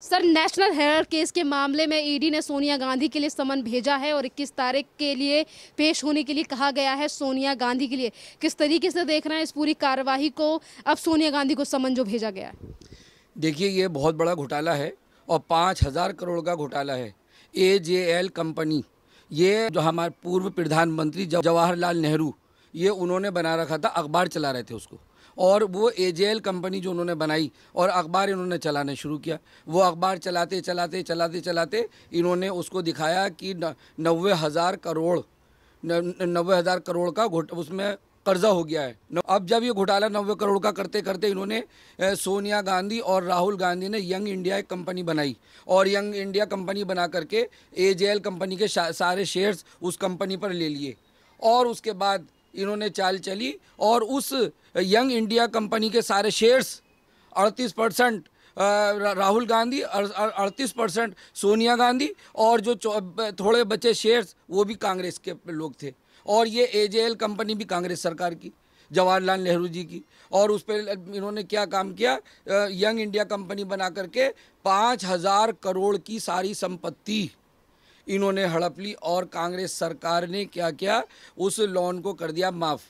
sir national error case के मामले में ईडी e ने सोनिया गांधी के लिए समन भेजा है और 21 तारीख के लिए पेश होने के लिए कहा गया है सोनिया गांधी के लिए किस तरीके से देख रहे हैं इस पूरी कार्यवाही को अब सोनिया गांधी को समन जो भेजा गया है देखिए ये बहुत बड़ा घोटाला है और पाँच हज़ार करोड़ का घोटाला है ए जे एल कंपनी ये जो हमारे पूर्व प्रधानमंत्री जवाहरलाल नेहरू ये उन्होंने बना रखा था अखबार चला रहे थे उसको और वो ए कंपनी जो उन्होंने बनाई और अखबार इन्होंने चलाना शुरू किया वो अखबार चलाते चलाते चलाते चलाते इन्होंने उसको दिखाया कि नबे हज़ार करोड़ नबे हज़ार करोड़ का घोट उसमें कर्जा हो गया है अब जब ये घोटाला नबे करोड़ का करते करते इन्होंने सोनिया गांधी और राहुल गांधी ने यंग इंडिया एक कंपनी बनाई और यंग इंडिया कंपनी बना करके ए कंपनी के सारे शेयर्स उस कंपनी पर ले लिए और उसके बाद इन्होंने चाल चली और उस यंग इंडिया कंपनी के सारे शेयर्स अड़तीस परसेंट राहुल गांधी अड़तीस परसेंट सोनिया गांधी और जो थोड़े बचे शेयर्स वो भी कांग्रेस के लोग थे और ये एजेएल कंपनी भी कांग्रेस सरकार की जवाहरलाल नेहरू जी की और उस पर इन्होंने क्या काम किया यंग इंडिया कंपनी बना करके पाँच हज़ार करोड़ की सारी संपत्ति इन्होंने हड़प ली और कांग्रेस सरकार ने क्या किया उस लोन को कर दिया माफ़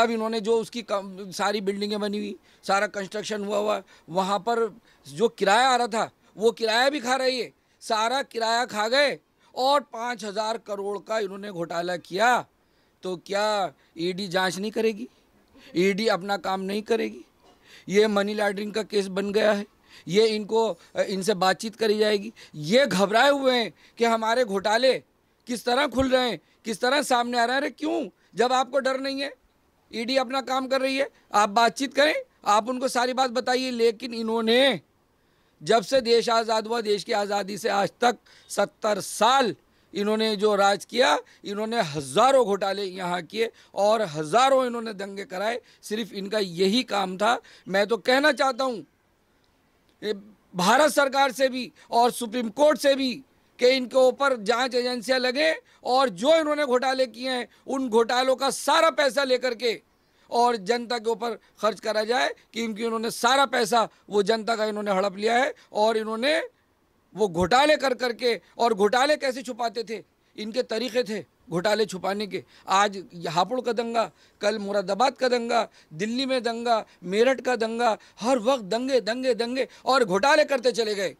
अब इन्होंने जो उसकी सारी बिल्डिंगें बनी हुई सारा कंस्ट्रक्शन हुआ हुआ वहाँ पर जो किराया आ रहा था वो किराया भी खा रही है सारा किराया खा गए और पाँच हज़ार करोड़ का इन्होंने घोटाला किया तो क्या ईडी e जांच नहीं करेगी ईडी e अपना काम नहीं करेगी ये मनी लॉन्ड्रिंग का केस बन गया है ये इनको इनसे बातचीत करी जाएगी ये घबराए हुए हैं कि हमारे घोटाले किस तरह खुल रहे हैं किस तरह सामने आ रहे हैं अरे क्यों जब आपको डर नहीं है ईडी अपना काम कर रही है आप बातचीत करें आप उनको सारी बात बताइए लेकिन इन्होंने जब से देश आज़ाद हुआ देश की आज़ादी से आज तक सत्तर साल इन्होंने जो राज किया इन्होंने हज़ारों घोटाले यहाँ किए और हज़ारों इन्होंने दंगे कराए सिर्फ इनका यही काम था मैं तो कहना चाहता हूँ भारत सरकार से भी और सुप्रीम कोर्ट से भी कि इनके ऊपर जांच एजेंसियां लगे और जो इन्होंने घोटाले किए हैं उन घोटालों का सारा पैसा लेकर के और जनता के ऊपर खर्च करा जाए कि इनकी इन्होंने सारा पैसा वो जनता का इन्होंने हड़प लिया है और इन्होंने वो घोटाले कर करके और घोटाले कैसे छुपाते थे इनके तरीके थे घोटाले छुपाने के आज हापुड़ का दंगा कल मुरादाबाद का दंगा दिल्ली में दंगा मेरठ का दंगा हर वक्त दंगे दंगे दंगे और घोटाले करते चले गए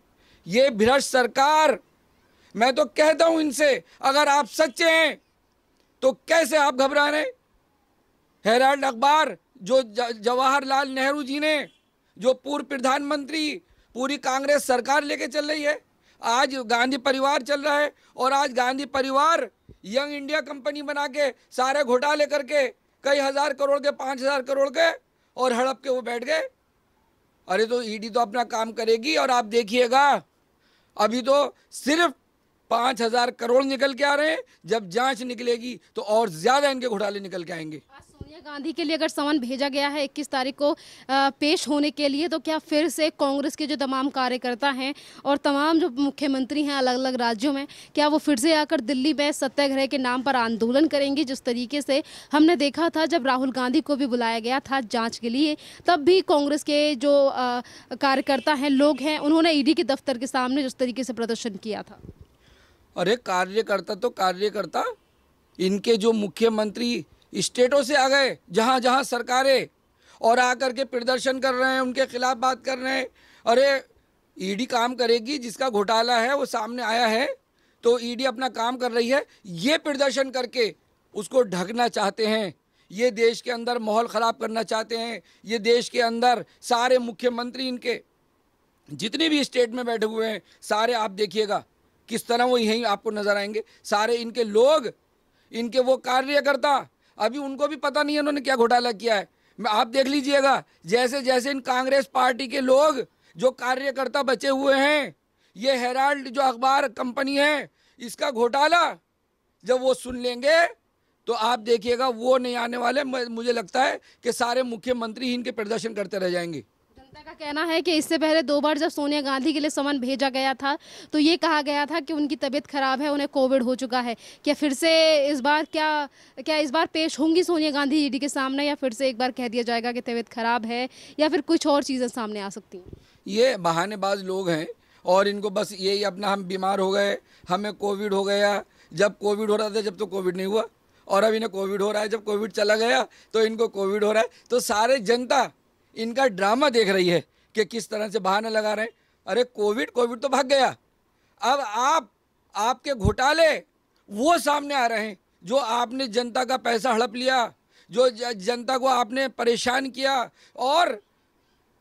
ये भ्रष्ट सरकार मैं तो कहता हूं इनसे अगर आप सच्चे हैं तो कैसे आप घबरा रहे हैराल्ड अखबार जो जवाहरलाल नेहरू जी ने जो पूर्व प्रधानमंत्री पूरी कांग्रेस सरकार लेके चल रही है आज गांधी परिवार चल रहा है और आज गांधी परिवार यंग इंडिया कंपनी बना के सारे घोटाले करके कई हज़ार करोड़ के पांच हज़ार करोड़ के और हड़प के वो बैठ गए अरे तो ईडी तो अपना काम करेगी और आप देखिएगा अभी तो सिर्फ पाँच हजार करोड़ निकल के आ रहे हैं जब जांच निकलेगी तो और ज्यादा इनके घोटाले निकल के आएंगे सोनिया गांधी के लिए अगर समन भेजा गया है 21 तारीख को पेश होने के लिए तो क्या फिर से कांग्रेस के जो तमाम कार्यकर्ता हैं और तमाम जो मुख्यमंत्री हैं अलग अलग राज्यों में क्या वो फिर से आकर दिल्ली में सत्याग्रह के नाम पर आंदोलन करेंगे जिस तरीके से हमने देखा था जब राहुल गांधी को भी बुलाया गया था जाँच के लिए तब भी कांग्रेस के जो कार्यकर्ता हैं लोग हैं उन्होंने ईडी के दफ्तर के सामने जिस तरीके से प्रदर्शन किया था अरे कार्यकर्ता तो कार्यकर्ता इनके जो मुख्यमंत्री स्टेटों से आ गए जहाँ जहाँ सरकारें और आकर के प्रदर्शन कर रहे हैं उनके खिलाफ बात कर रहे हैं अरे ईडी काम करेगी जिसका घोटाला है वो सामने आया है तो ईडी अपना काम कर रही है ये प्रदर्शन करके उसको ढकना चाहते हैं ये देश के अंदर माहौल ख़राब करना चाहते हैं ये देश के अंदर सारे मुख्यमंत्री इनके जितने भी स्टेट में बैठे हुए हैं सारे आप देखिएगा किस तरह वो यहीं आपको नजर आएंगे सारे इनके लोग इनके वो कार्यकर्ता अभी उनको भी पता नहीं है उन्होंने क्या घोटाला किया है आप देख लीजिएगा जैसे जैसे इन कांग्रेस पार्टी के लोग जो कार्यकर्ता बचे हुए हैं ये हेराल्ड जो अखबार कंपनी है इसका घोटाला जब वो सुन लेंगे तो आप देखिएगा वो नहीं आने वाले मुझे लगता है कि सारे मुख्यमंत्री इनके प्रदर्शन करते रह जाएंगे जनता का कहना है कि इससे पहले दो बार जब सोनिया गांधी के लिए समन भेजा गया था तो ये कहा गया था कि उनकी तबीयत खराब है उन्हें कोविड हो चुका है क्या फिर से इस बार क्या क्या इस बार पेश होंगी सोनिया गांधी ईडी के सामने या फिर से एक बार कह दिया जाएगा कि तबीयत खराब है या फिर कुछ और चीज़ें सामने आ सकती हैं ये बहानेबाज लोग हैं और इनको बस यही अपना हम बीमार हो गए हमें कोविड हो गया जब कोविड हो रहा था जब तो कोविड नहीं हुआ और अब इन्हें कोविड हो रहा है जब कोविड चला गया तो इनको कोविड हो रहा है तो सारे जनता इनका ड्रामा देख रही है कि किस तरह से बहाना लगा रहे हैं अरे कोविड कोविड तो भाग गया अब आप आपके घोटाले वो सामने आ रहे हैं जो आपने जनता का पैसा हड़प लिया जो जनता को आपने परेशान किया और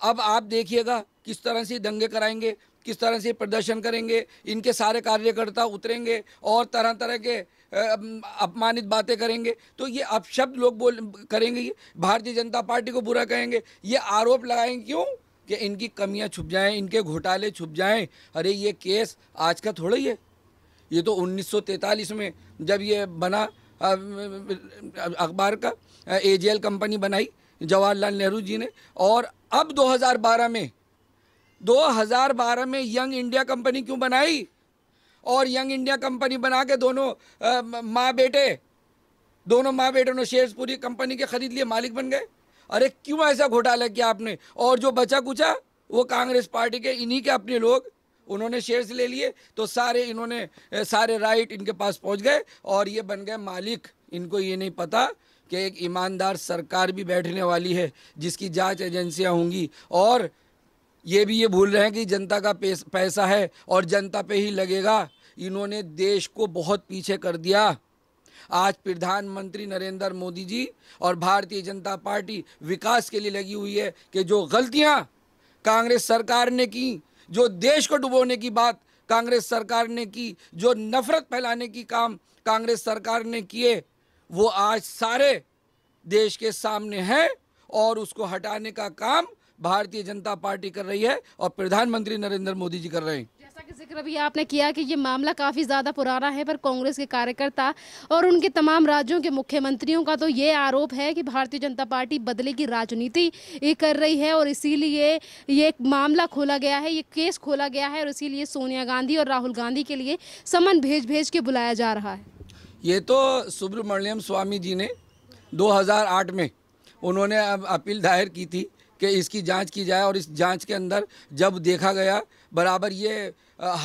अब आप देखिएगा किस तरह से दंगे कराएंगे किस तरह से प्रदर्शन करेंगे इनके सारे कार्यकर्ता उतरेंगे और तरह तरह के अपमानित बातें करेंगे तो ये अपशब्द लोग बोल करेंगे भारतीय जनता पार्टी को बुरा कहेंगे ये आरोप लगाएंगे क्यों कि इनकी कमियां छुप जाएं इनके घोटाले छुप जाएं अरे ये केस आज का थोड़ा ही है ये तो 1943 में जब ये बना अखबार का एजीएल कंपनी बनाई जवाहरलाल नेहरू जी ने और अब 2012 में 2012 में यंग इंडिया कंपनी क्यों बनाई और यंग इंडिया कंपनी बना के दोनों माँ बेटे दोनों माँ बेटे ने शेयर्स पूरी कंपनी के खरीद लिए मालिक बन गए अरे क्यों ऐसा घोटाला किया आपने और जो बचा कुचा वो कांग्रेस पार्टी के इन्हीं के अपने लोग उन्होंने शेयर्स ले लिए तो सारे इन्होंने सारे राइट इनके पास पहुंच गए और ये बन गए मालिक इनको ये नहीं पता कि एक ईमानदार सरकार भी बैठने वाली है जिसकी जांच एजेंसियां होंगी और ये भी ये भूल रहे हैं कि जनता का पैसा है और जनता पे ही लगेगा इन्होंने देश को बहुत पीछे कर दिया आज प्रधानमंत्री नरेंद्र मोदी जी और भारतीय जनता पार्टी विकास के लिए लगी हुई है कि जो गलतियां कांग्रेस सरकार ने की जो देश को डुबोने की बात कांग्रेस सरकार ने की जो नफरत फैलाने की काम कांग्रेस सरकार ने किए वो आज सारे देश के सामने हैं और उसको हटाने का काम भारतीय जनता पार्टी कर रही है और प्रधानमंत्री नरेंद्र मोदी जी कर रहे हैं जैसा कि जिक्र भी आपने किया कि ये मामला काफ़ी ज़्यादा पुराना है पर कांग्रेस के कार्यकर्ता और उनके तमाम राज्यों के मुख्यमंत्रियों का तो ये आरोप है कि भारतीय जनता पार्टी बदले की राजनीति कर रही है और इसीलिए ये एक मामला खोला गया है ये केस खोला गया है और इसीलिए सोनिया गांधी और राहुल गांधी के लिए समन भेज भेज के बुलाया जा रहा है ये तो सुब्रमण्यम स्वामी जी ने दो में उन्होंने अपील दायर की थी कि इसकी जांच की जाए और इस जांच के अंदर जब देखा गया बराबर ये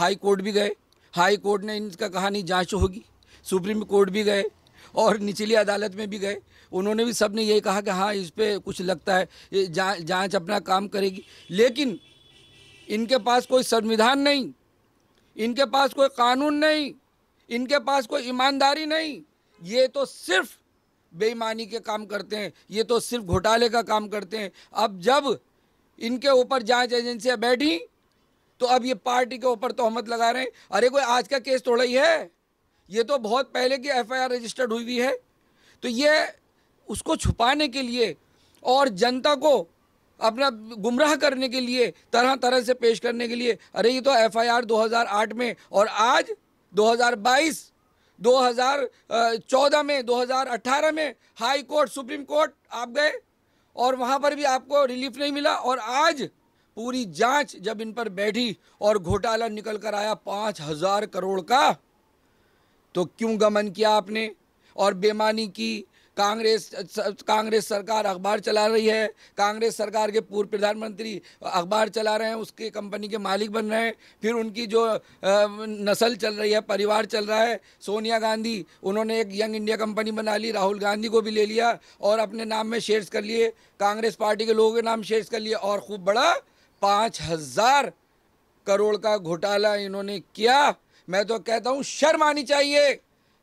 हाई कोर्ट भी गए हाई कोर्ट ने इनका कहा नहीं जाँच होगी सुप्रीम कोर्ट भी गए और निचली अदालत में भी गए उन्होंने भी सब ने यही कहा कि हाँ इस पर कुछ लगता है ये जाँच अपना काम करेगी लेकिन इनके पास कोई संविधान नहीं इनके पास कोई कानून नहीं इनके पास कोई ईमानदारी नहीं ये तो सिर्फ़ बेईमानी के काम करते हैं ये तो सिर्फ घोटाले का काम करते हैं अब जब इनके ऊपर जांच एजेंसियां बैठी तो अब ये पार्टी के ऊपर तोहमत लगा रहे हैं अरे कोई आज का केस थोड़ा ही है ये तो बहुत पहले की एफआईआर रजिस्टर्ड हुई हुई है तो ये उसको छुपाने के लिए और जनता को अपना गुमराह करने के लिए तरह तरह से पेश करने के लिए अरे ये तो एफआईआर 2008 में और आज 2022 2014 में 2018 में हाई कोर्ट सुप्रीम कोर्ट आप गए और वहां पर भी आपको रिलीफ नहीं मिला और आज पूरी जांच जब इन पर बैठी और घोटाला निकल कर आया पाँच हज़ार करोड़ का तो क्यों गमन किया आपने और बेमानी की कांग्रेस कांग्रेस सरकार अखबार चला रही है कांग्रेस सरकार के पूर्व प्रधानमंत्री अखबार चला रहे हैं उसके कंपनी के मालिक बन रहे हैं फिर उनकी जो नस्ल चल रही है परिवार चल रहा है सोनिया गांधी उन्होंने एक यंग इंडिया कंपनी बना ली राहुल गांधी को भी ले लिया और अपने नाम में शेयर्स कर लिए कांग्रेस पार्टी के लोगों के नाम शेयर्स कर लिए और खूब बड़ा पाँच हज़ार करोड़ का घोटाला इन्होंने किया मैं तो कहता हूँ शर्म आनी चाहिए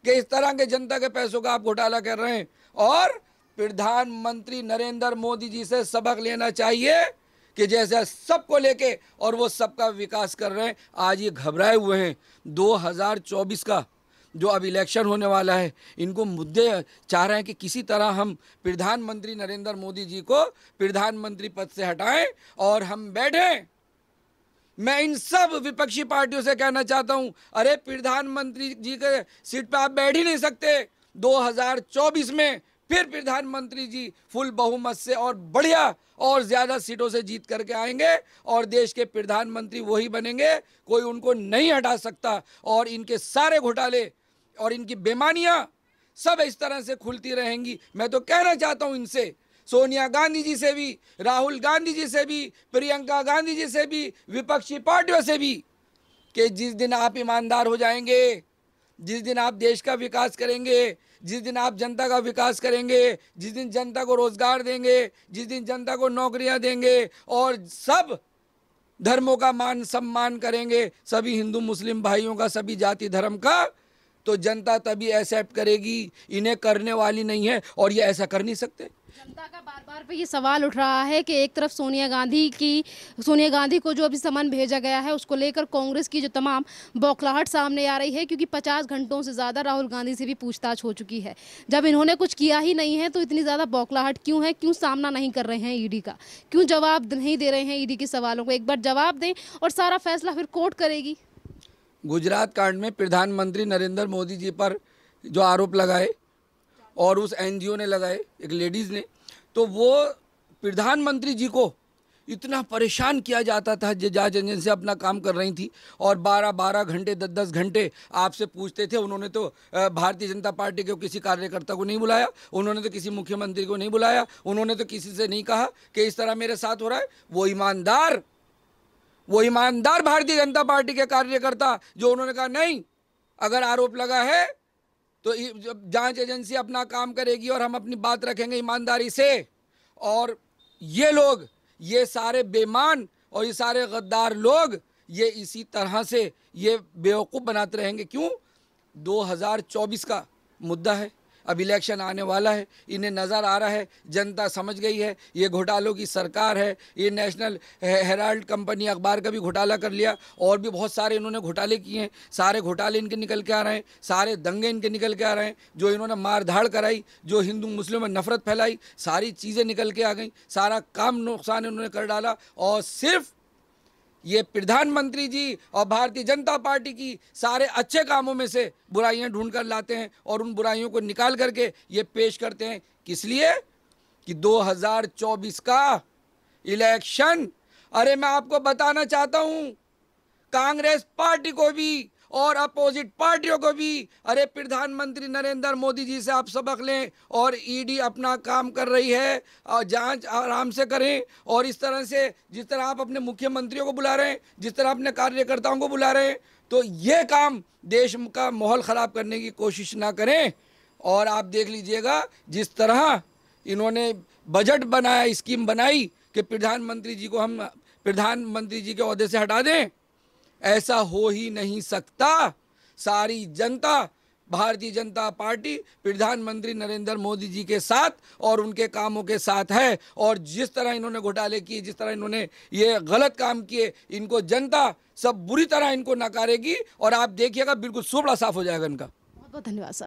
कि इस तरह के जनता के पैसों का आप घोटाला कर रहे हैं और प्रधानमंत्री नरेंद्र मोदी जी से सबक लेना चाहिए कि जैसे सबको लेके और वो सबका विकास कर रहे हैं आज ये घबराए हुए हैं 2024 का जो अब इलेक्शन होने वाला है इनको मुद्दे चाह रहे हैं कि किसी तरह हम प्रधानमंत्री नरेंद्र मोदी जी को प्रधानमंत्री पद से हटाएं और हम बैठें मैं इन सब विपक्षी पार्टियों से कहना चाहता हूं अरे प्रधानमंत्री जी के सीट पर आप बैठ ही नहीं सकते 2024 में फिर प्रधानमंत्री जी फुल बहुमत से और बढ़िया और ज़्यादा सीटों से जीत करके आएंगे और देश के प्रधानमंत्री वही बनेंगे कोई उनको नहीं हटा सकता और इनके सारे घोटाले और इनकी बेमानियाँ सब इस तरह से खुलती रहेंगी मैं तो कहना चाहता हूँ इनसे सोनिया गांधी जी से भी राहुल गांधी जी से भी प्रियंका गांधी जी से भी विपक्षी पार्टियों से भी कि जिस दिन आप ईमानदार हो जाएंगे जिस दिन आप देश का विकास करेंगे जिस दिन आप जनता का विकास करेंगे जिस दिन जनता को रोजगार देंगे जिस दिन जनता को नौकरियां देंगे और सब धर्मों का मान सम्मान करेंगे सभी हिंदू मुस्लिम भाइयों का सभी जाति धर्म का तो जनता तभी एक्सेप्ट करेगी इन्हें करने वाली नहीं है और ये ऐसा कर नहीं सकते जनता का बार बार पे ये सवाल उठ रहा है कि एक तरफ सोनिया गांधी की सोनिया गांधी को जो अभी समन भेजा गया है उसको लेकर कांग्रेस की जो तमाम बौखलाहट सामने आ रही है क्योंकि 50 घंटों से ज़्यादा राहुल गांधी से भी पूछताछ हो चुकी है जब इन्होंने कुछ किया ही नहीं है तो इतनी ज़्यादा बौखलाहट क्यों है क्यों सामना नहीं कर रहे हैं ईडी का क्यों जवाब नहीं दे रहे हैं ईडी के सवालों को एक बार जवाब दें और सारा फैसला फिर कोर्ट करेगी गुजरात कांड में प्रधानमंत्री नरेंद्र मोदी जी पर जो आरोप लगाए और उस एनजीओ ने लगाए एक लेडीज़ ने तो वो प्रधानमंत्री जी को इतना परेशान किया जाता था जो जांच एजेंसी अपना काम कर रही थी और 12-12 घंटे 10-10 घंटे आपसे पूछते थे उन्होंने तो भारतीय जनता पार्टी के किसी कार्यकर्ता को नहीं बुलाया उन्होंने तो किसी मुख्यमंत्री को नहीं बुलाया उन्होंने तो किसी से नहीं कहा कि इस तरह मेरे साथ हो रहा है वो ईमानदार वो ईमानदार भारतीय जनता पार्टी के कार्यकर्ता जो उन्होंने कहा नहीं अगर आरोप लगा है तो जांच एजेंसी अपना काम करेगी और हम अपनी बात रखेंगे ईमानदारी से और ये लोग ये सारे बेमान और ये सारे गद्दार लोग ये इसी तरह से ये बेवकूफ़ बनाते रहेंगे क्यों 2024 का मुद्दा है अब इलेक्शन आने वाला है इन्हें नज़र आ रहा है जनता समझ गई है ये घोटालों की सरकार है ये नेशनल हेराल्ड कंपनी अखबार का भी घोटाला कर लिया और भी बहुत सारे इन्होंने घोटाले किए हैं सारे घोटाले इनके निकल के आ रहे हैं सारे दंगे इनके निकल के आ रहे हैं जो इन्होंने मार धाड़ कराई जो हिंदू मुस्लिम में नफरत फैलाई सारी चीज़ें निकल के आ गई सारा काम नुकसान इन्होंने कर डाला और सिर्फ ये प्रधानमंत्री जी और भारतीय जनता पार्टी की सारे अच्छे कामों में से बुराइयां ढूंढ कर लाते हैं और उन बुराइयों को निकाल करके ये पेश करते हैं किस लिए कि 2024 का इलेक्शन अरे मैं आपको बताना चाहता हूं कांग्रेस पार्टी को भी और अपोजिट पार्टियों को भी अरे प्रधानमंत्री नरेंद्र मोदी जी से आप सबक लें और ईडी e अपना काम कर रही है और जांच आराम से करें और इस तरह से जिस तरह आप अपने मुख्यमंत्रियों को बुला रहे हैं जिस तरह अपने कार्यकर्ताओं को बुला रहे हैं तो ये काम देश का माहौल ख़राब करने की कोशिश ना करें और आप देख लीजिएगा जिस तरह इन्होंने बजट बनाया स्कीम बनाई कि प्रधानमंत्री जी को हम प्रधानमंत्री जी के अहदे से हटा दें ऐसा हो ही नहीं सकता सारी जनता भारतीय जनता पार्टी प्रधानमंत्री नरेंद्र मोदी जी के साथ और उनके कामों के साथ है और जिस तरह इन्होंने घोटाले किए जिस तरह इन्होंने ये गलत काम किए इनको जनता सब बुरी तरह इनको नकारेगी और आप देखिएगा बिल्कुल सुबड़ा साफ हो जाएगा इनका बहुत बहुत धन्यवाद सर